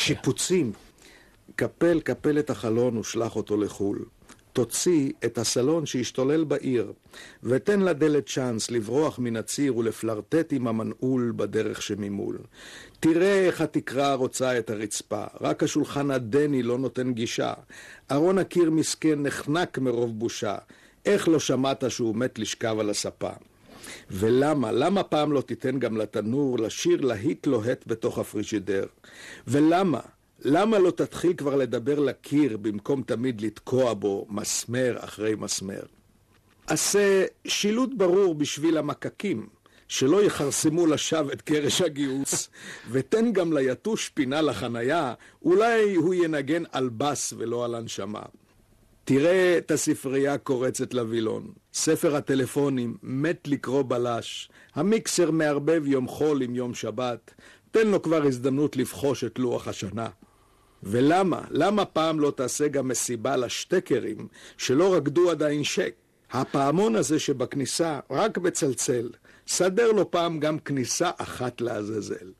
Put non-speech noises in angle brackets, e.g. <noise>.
שיפוצים. קפל, קפל את החלון ושלח אותו לחו"ל. תוציא את הסלון שהשתולל בעיר, ותן לדלת צ'אנס לברוח מן הציר ולפלרטט עם המנעול בדרך שממול. תראה איך התקרה רוצה את הרצפה, רק השולחן הדני לא נותן גישה. ארון הקיר מסכן נחנק מרוב בושה, איך לא שמעת שהוא מת לשכב על הספה? ולמה? למה פעם לא תיתן גם לתנור לשיר להיט לוהט בתוך הפריג'ידר? ולמה? למה לא תתחיל כבר לדבר לקיר במקום תמיד לתקוע בו מסמר אחרי מסמר? עשה שילוט ברור בשביל המקקים, שלא יכרסמו לשווא את קרש הגיוס, <laughs> ותן גם ליתוש פינה לחנייה, אולי הוא ינגן על בס ולא על הנשמה. תראה את הספרייה קורצת לווילון, ספר הטלפונים מת לקרוא בלש, המיקסר מערבב יום חול עם יום שבת, תן לו כבר הזדמנות לבחוש את לוח השנה. ולמה? למה פעם לא תעשה גם מסיבה לשטקרים שלא רקדו עדיין שק? הפעמון הזה שבכניסה רק בצלצל, סדר לו פעם גם כניסה אחת לעזאזל.